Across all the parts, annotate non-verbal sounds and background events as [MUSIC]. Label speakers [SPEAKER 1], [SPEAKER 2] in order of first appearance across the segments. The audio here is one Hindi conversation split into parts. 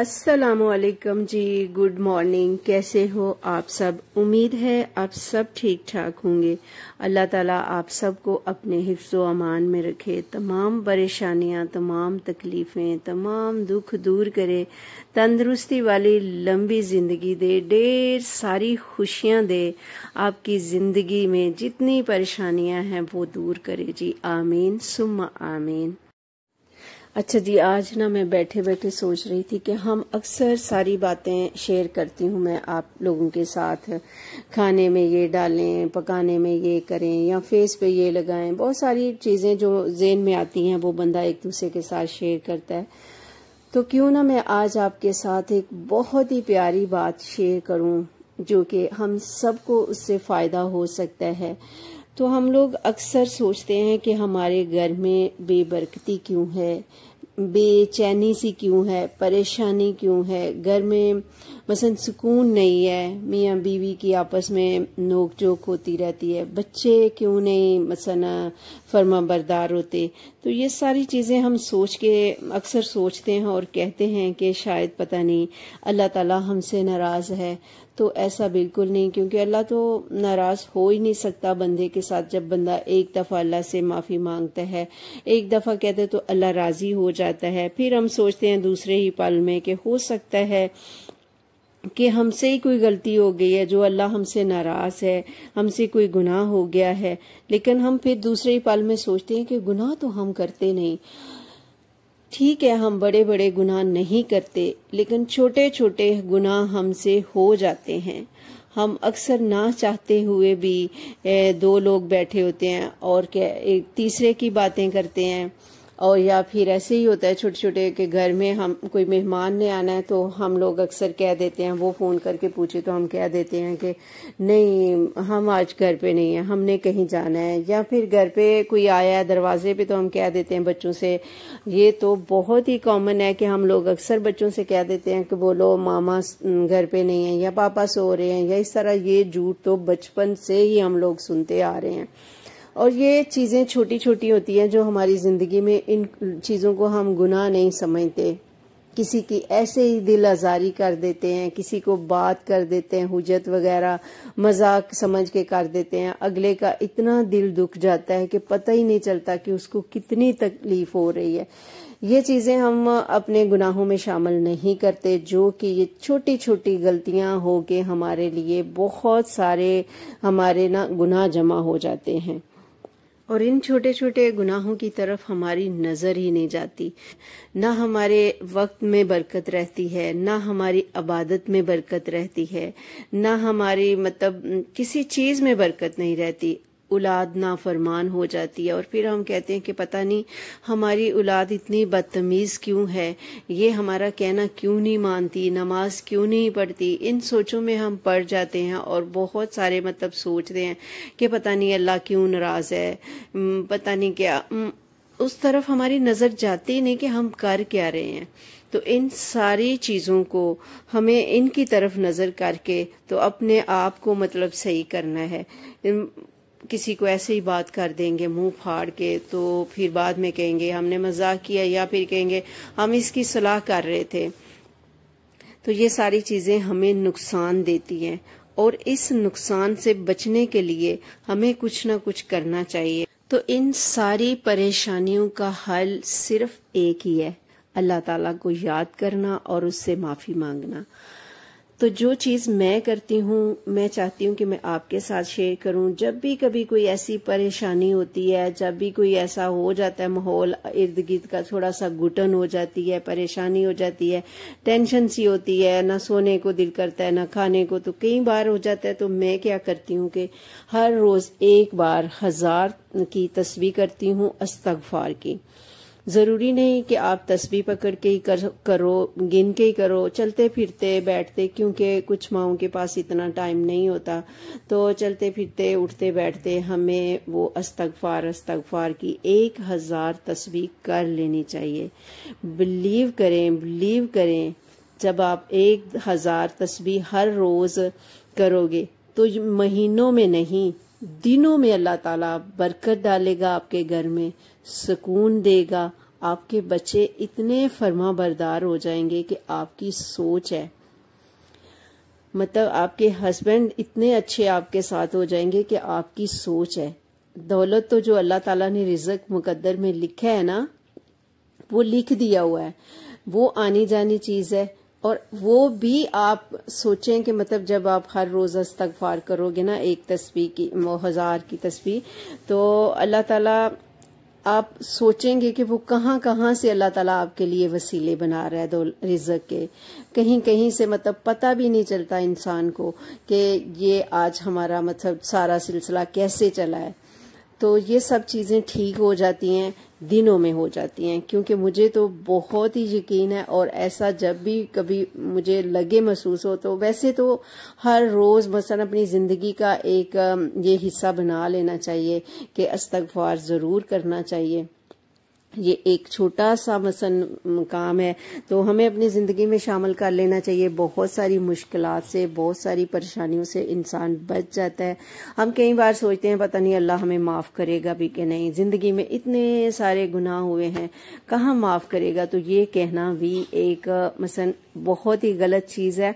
[SPEAKER 1] असलकम जी गुड मॉर्निंग कैसे हो आप सब उम्मीद है आप सब ठीक ठाक होंगे अल्लाह ताला आप सबको अपने हिफ्ज़ अमान में रखे तमाम परेशानियां तमाम तकलीफ़ें तमाम दुख दूर करे तंदरुस्ती वाली लंबी ज़िंदगी दे ढेर सारी खुशियां दे आपकी ज़िंदगी में जितनी परेशानियां हैं वो दूर करे जी आमीन सुम आमीन अच्छा जी आज ना मैं बैठे बैठे सोच रही थी कि हम अक्सर सारी बातें शेयर करती हूँ मैं आप लोगों के साथ खाने में ये डालें पकाने में ये करें या फेस पे ये लगाएं बहुत सारी चीज़ें जो जेन में आती हैं वो बंदा एक दूसरे के साथ शेयर करता है तो क्यों ना मैं आज आपके साथ एक बहुत ही प्यारी बात शेयर करूँ जो कि हम सबको उससे फ़ायदा हो सकता है तो हम लोग अक्सर सोचते हैं कि हमारे घर में बेबरकती क्यों है बेचैनी सी क्यों है परेशानी क्यों है घर में मसलन सुकून नहीं है मियाँ बीवी की आपस में नोक झोंक होती रहती है बच्चे क्यों नहीं मसलन फर्मा बरदार होते तो ये सारी चीज़ें हम सोच के अक्सर सोचते हैं और कहते हैं कि शायद पता नहीं अल्लाह ताला हमसे नाराज़ है तो ऐसा बिल्कुल नहीं क्योंकि अल्लाह तो नाराज़ हो ही नहीं सकता बंदे के साथ जब बंदा एक दफ़ा अल्लाह से माफ़ी मांगता है एक दफ़ा कहते तो अल्लाह राज़ी हो जाता है फिर हम सोचते हैं दूसरे ही पल में कि हो सकता है कि हमसे ही कोई गलती हो गई है जो अल्लाह हमसे नाराज़ है हमसे कोई गुनाह हो गया है लेकिन हम फिर दूसरे ही पल में सोचते हैं कि गुनाह तो हम करते नहीं ठीक है हम बड़े बड़े गुनाह नहीं करते लेकिन छोटे छोटे गुनाह हमसे हो जाते हैं हम अक्सर ना चाहते हुए भी दो लोग बैठे होते हैं और क्या एक तीसरे की बातें करते हैं और या फिर ऐसे ही होता है छोटे छोटे के घर में हम कोई मेहमान ने आना है तो हम लोग अक्सर कह देते हैं वो फ़ोन करके पूछे तो हम कह देते हैं कि नहीं हम आज घर पे नहीं हैं हमने कहीं जाना है या फिर घर पे कोई आया है दरवाजे पे तो हम कह देते हैं बच्चों से ये तो बहुत ही कॉमन है कि हम लोग अक्सर बच्चों से कह देते हैं कि बोलो मामा घर पर नहीं है या पापा सो रहे हैं या इस तरह ये झूठ तो बचपन से ही हम लोग सुनते आ रहे हैं और ये चीज़ें छोटी छोटी होती हैं जो हमारी ज़िंदगी में इन चीज़ों को हम गुनाह नहीं समझते किसी की ऐसे ही दिल आज़ारी कर देते हैं किसी को बात कर देते हैं हुजत वगैरह मजाक समझ के कर देते हैं अगले का इतना दिल दुख जाता है कि पता ही नहीं चलता कि उसको कितनी तकलीफ हो रही है ये चीज़ें हम अपने गुनाहों में शामिल नहीं करते जो कि ये छोटी छोटी गलतियां हो के हमारे लिए बहुत सारे हमारे ना गुनाह जमा हो जाते हैं और इन छोटे छोटे गुनाहों की तरफ हमारी नज़र ही नहीं जाती ना हमारे वक्त में बरकत रहती है ना हमारी अबादत में बरकत रहती है ना हमारी मतलब किसी चीज़ में बरकत नहीं रहती औलाद नाफरमान हो जाती है और फिर हम कहते हैं कि पता नहीं हमारी औलाद इतनी बदतमीज़ क्यों है ये हमारा कहना क्यों नहीं मानती नमाज क्यों नहीं पढ़ती इन सोचों में हम पढ़ जाते हैं और बहुत सारे मतलब सोचते हैं कि पता नहीं अल्लाह क्यों नाराज़ है पता नहीं क्या उस तरफ हमारी नज़र जाती नहीं कि हम कर क्या रहे हैं तो इन सारी चीज़ों को हमें इनकी तरफ नज़र करके तो अपने आप को मतलब सही करना है किसी को ऐसे ही बात कर देंगे मुंह फाड़ के तो फिर बाद में कहेंगे हमने मजाक किया या फिर कहेंगे हम इसकी सलाह कर रहे थे तो ये सारी चीज़ें हमें नुकसान देती हैं और इस नुकसान से बचने के लिए हमें कुछ ना कुछ करना चाहिए तो इन सारी परेशानियों का हल सिर्फ एक ही है अल्लाह ताला को याद करना और उससे माफ़ी मांगना तो जो चीज़ मैं करती हूँ मैं चाहती हूँ कि मैं आपके साथ शेयर करूँ जब भी कभी कोई ऐसी परेशानी होती है जब भी कोई ऐसा हो जाता है माहौल इर्द गिर्द का थोड़ा सा घुटन हो जाती है परेशानी हो जाती है टेंशन सी होती है ना सोने को दिल करता है ना खाने को तो कई बार हो जाता है तो मैं क्या करती हूँ कि हर रोज़ एक बार हज़ार की तस्वीर करती हूँ अस्तगफार की ज़रूरी नहीं कि आप तस्वीर पकड़ के ही कर, करो गिन के ही करो चलते फिरते बैठते क्योंकि कुछ माओ के पास इतना टाइम नहीं होता तो चलते फिरते उठते बैठते हमें वो अस्तगफार अस्तगफार की एक हज़ार तस्वीर कर लेनी चाहिए बिलीव करें बिलीव करें जब आप एक हज़ार तस्वीर हर रोज़ करोगे तो महीनों में नहीं दिनों में अल्लाह ताला बरकत डालेगा आपके घर में सुकून देगा आपके बच्चे इतने फर्मा बरदार हो जाएंगे कि आपकी सोच है मतलब आपके हस्बैंड इतने अच्छे आपके साथ हो जाएंगे कि आपकी सोच है दौलत तो जो अल्लाह ताला ने रिजक मुकद्दर में लिखा है ना वो लिख दिया हुआ है वो आनी जानी चीज है और वो भी आप सोचें कि मतलब जब आप हर रोज अस्तगफार करोगे ना एक तस्वीर की हजार की तस्वीर तो अल्लाह ताला आप सोचेंगे कि वो कहाँ कहाँ से अल्लाह ताला आपके लिए वसीले बना रहा है दो रिजक के कहीं कहीं से मतलब पता भी नहीं चलता इंसान को कि ये आज हमारा मतलब सारा सिलसिला कैसे चला है तो ये सब चीज़ें ठीक हो जाती हैं दिनों में हो जाती हैं क्योंकि मुझे तो बहुत ही यकीन है और ऐसा जब भी कभी मुझे लगे महसूस हो तो वैसे तो हर रोज़ मसलन अपनी ज़िंदगी का एक ये हिस्सा बना लेना चाहिए कि अस्तगफार ज़रूर करना चाहिए ये एक छोटा सा मसन काम है तो हमें अपनी ज़िंदगी में शामिल कर लेना चाहिए बहुत सारी मुश्किल से बहुत सारी परेशानियों से इंसान बच जाता है हम कई बार सोचते हैं पता नहीं अल्लाह हमें माफ़ करेगा भी कि नहीं ज़िंदगी में इतने सारे गुनाह हुए हैं कहाँ माफ़ करेगा तो ये कहना भी एक मसन बहुत ही गलत चीज़ है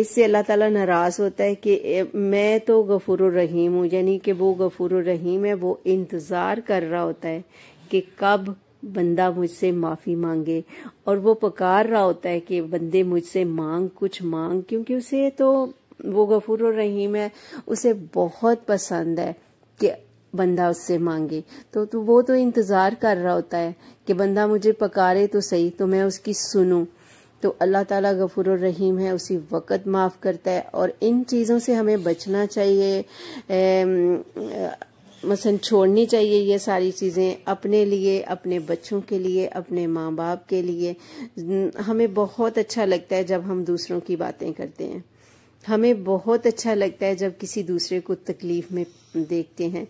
[SPEAKER 1] इससे अल्लाह ताला नाराज़ होता है कि मैं तो गफूर रहीम हूँ यानी कि वो गफूर रहीम है वो इंतज़ार कर रहा होता है कि कब बंदा मुझसे माफ़ी मांगे और वो पकार रहा होता है कि बंदे मुझसे मांग कुछ मांग क्योंकि उसे तो वो गफूर और रहीम है उसे बहुत पसंद है कि बंदा उससे मांगे तो, तो वो तो इंतज़ार कर रहा होता है कि बंदा मुझे पकारे तो सही तो मैं उसकी सुनूं तो अल्लाह ताला गफूर रहीम है उसी वक़्त माफ़ करता है और इन चीज़ों से हमें बचना चाहिए मसन छोड़नी चाहिए ये सारी चीज़ें अपने लिए अपने बच्चों के लिए अपने माँ बाप के लिए हमें बहुत अच्छा लगता है जब हम दूसरों की बातें करते हैं हमें बहुत अच्छा लगता है जब किसी दूसरे को तकलीफ़ में देखते हैं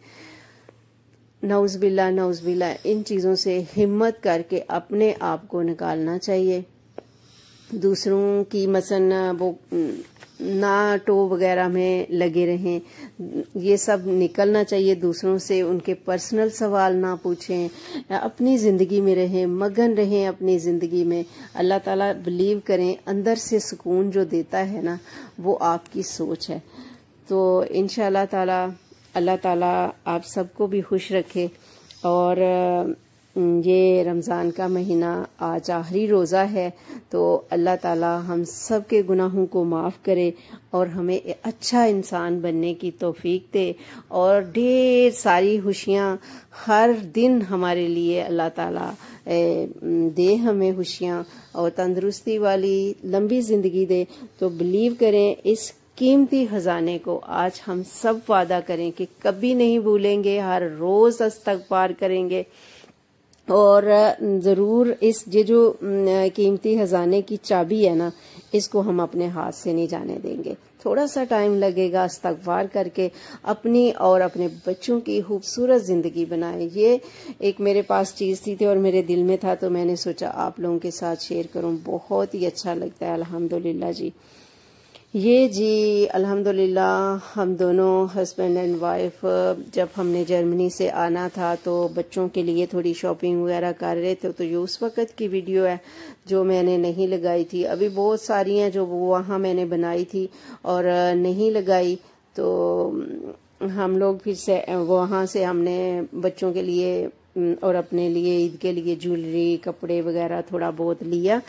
[SPEAKER 1] बिल्ला नौज बिल्ला इन चीज़ों से हिम्मत करके अपने आप को निकालना चाहिए दूसरों की मसन वो ना टो वगैरह में लगे रहें ये सब निकलना चाहिए दूसरों से उनके पर्सनल सवाल ना पूछें अपनी ज़िंदगी में रहें मगन रहें अपनी ज़िंदगी में अल्लाह ताला बिलीव करें अंदर से सुकून जो देता है ना वो आपकी सोच है तो इन ताला अल्लाह ताला आप सबको भी खुश रखे और हम्म, ये रमज़ान का महीना आज आखिरी रोज़ा है तो अल्लाह ताला हम सब के गुनाहों को माफ़ करे और हमें अच्छा इंसान बनने की तोफ़ी दे और ढेर सारी खुशियाँ हर दिन हमारे लिए अल्लाह ताला हम्म, दे हमें खुशियाँ और तंदरुस्ती वाली लंबी ज़िंदगी दे तो बिलीव करें इस कीमती ख़जाने को आज हम सब वादा करें कि कभी नहीं भूलेंगे हर रोज़ अस्तक पार करेंगे और ज़रूर इस ये जो कीमती ख़जाने की चाबी है ना इसको हम अपने हाथ से नहीं जाने देंगे थोड़ा सा टाइम लगेगा इस्तवार करके अपनी और अपने बच्चों की खूबसूरत ज़िंदगी बनाए ये एक मेरे पास चीज़ थी, थी और मेरे दिल में था तो मैंने सोचा आप लोगों के साथ शेयर करूं बहुत ही अच्छा लगता है अल्हम्दुलिल्लाह जी ये जी अल्हम्दुलिल्लाह हम दोनों हस्बैंड एंड वाइफ जब हमने जर्मनी से आना था तो बच्चों के लिए थोड़ी शॉपिंग वगैरह कर रहे थे तो ये उस वक़्त की वीडियो है जो मैंने नहीं लगाई थी अभी बहुत सारी हैं जो वहाँ मैंने बनाई थी और नहीं लगाई तो हम लोग फिर से वहाँ से हमने बच्चों के लिए हम्म, और अपने लिए ईद के लिए ज्वेलरी कपड़े वगैरह थोड़ा बहुत लिया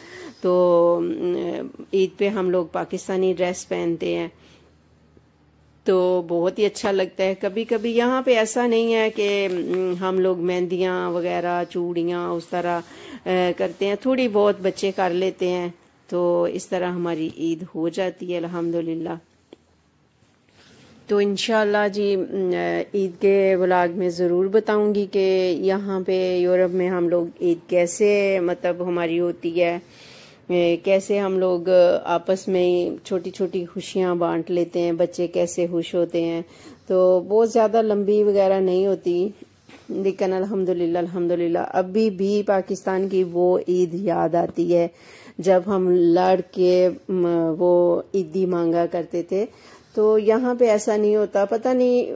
[SPEAKER 1] तो हम्म, ईद पे हम लोग पाकिस्तानी ड्रेस पहनते हैं तो बहुत ही अच्छा लगता है कभी कभी यहाँ पे ऐसा नहीं है कि हम्म, हम लोग मेहंदियाँ वगैरह चूड़ियाँ उस तरह करते हैं थोड़ी बहुत बच्चे कर लेते हैं तो इस तरह हमारी ईद हो जाती है अलहमदुल्ला तो इन जी ईद के व्लाग में ज़रूर बताऊंगी कि यहाँ पे यूरोप में हम लोग ईद कैसे मतलब हमारी होती है कैसे हम लोग आपस में छोटी छोटी खुशियाँ बांट लेते हैं बच्चे कैसे खुश होते हैं तो बहुत ज़्यादा लंबी वगैरह नहीं होती लेकिन अल्हम्दुलिल्लाह अल्हम्दुलिल्लाह अभी भी पाकिस्तान की वो ईद याद आती है जब हम लड़ के वो ईदी मांगा करते थे तो यहाँ पे ऐसा नहीं होता पता नहीं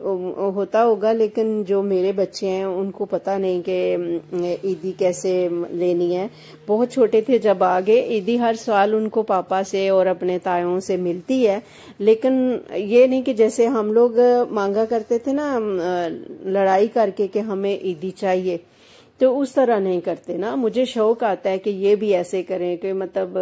[SPEAKER 1] होता होगा लेकिन जो मेरे बच्चे हैं उनको पता नहीं कि ईदी कैसे लेनी है बहुत छोटे थे जब आ गए ईदी हर साल उनको पापा से और अपने तायों से मिलती है लेकिन ये नहीं कि जैसे हम लोग मांगा करते थे ना लड़ाई करके कि हमें ईदी चाहिए तो उस तरह नहीं करते ना मुझे शौक आता है कि ये भी ऐसे करें कि मतलब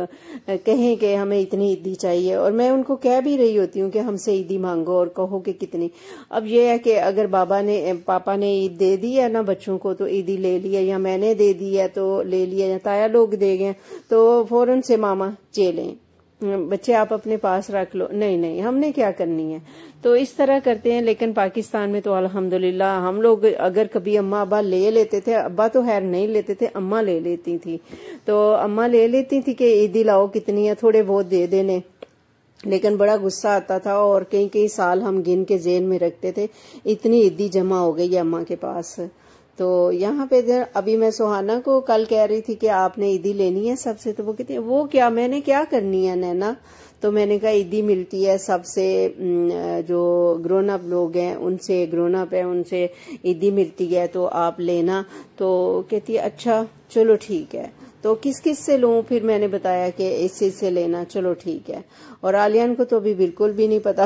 [SPEAKER 1] कहें कि हमें इतनी ईदी चाहिए और मैं उनको कह भी रही होती हूँ कि हमसे ईदी मांगो और कहो कि कितनी अब ये है कि अगर बाबा ने पापा ने ईद दे दी है ना बच्चों को तो ईदी ले लिया या मैंने दे दी है तो ले लिया या ताया लोग दे गए तो फौरन से मामा चेलें हम्म, बच्चे आप अपने पास रख लो नहीं नहीं हमने क्या करनी है तो इस तरह करते हैं लेकिन पाकिस्तान में तो अल्हम्दुलिल्लाह हम लोग अगर कभी अम्मा अब्बा ले लेते थे अब्बा तो हैर नहीं लेते थे अम्मा ले लेती थी तो अम्मा ले लेती थी कि ईदी लाओ कितनी है थोड़े बहुत दे देने लेकिन बड़ा गुस्सा आता था और कई कई साल हम गिन के जेन में रखते थे इतनी ईदी जमा हो गई अम्मा के पास तो यहाँ पे इधर अभी मैं सुहाना को कल कह रही थी कि आपने ईदी लेनी है सबसे तो वो कहती है वो क्या मैंने क्या करनी है नैना तो मैंने कहा ईदी मिलती है सबसे जो ग्रोन अप लोग हैं उनसे ग्रोन अप है उनसे ईदी मिलती है तो आप लेना तो कहती है अच्छा चलो ठीक है तो किस किस से लू फिर मैंने बताया कि इस चीज़ से लेना चलो ठीक है और आलियान को तो अभी बिल्कुल भी नहीं पता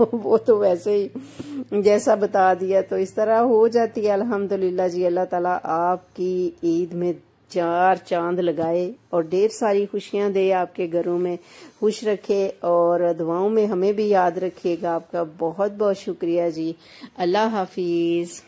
[SPEAKER 1] [LAUGHS] वो तो वैसे ही जैसा बता दिया तो इस तरह हो जाती है अल्हम्दुलिल्लाह जी अल्लाह ताला आपकी ईद में चार चांद लगाए और ढेर सारी खुशियां दे आपके घरों में खुश रखे और दुआओं में हमें भी याद रखिएगा आपका बहुत बहुत शुक्रिया जी अल्लाह हाफिज़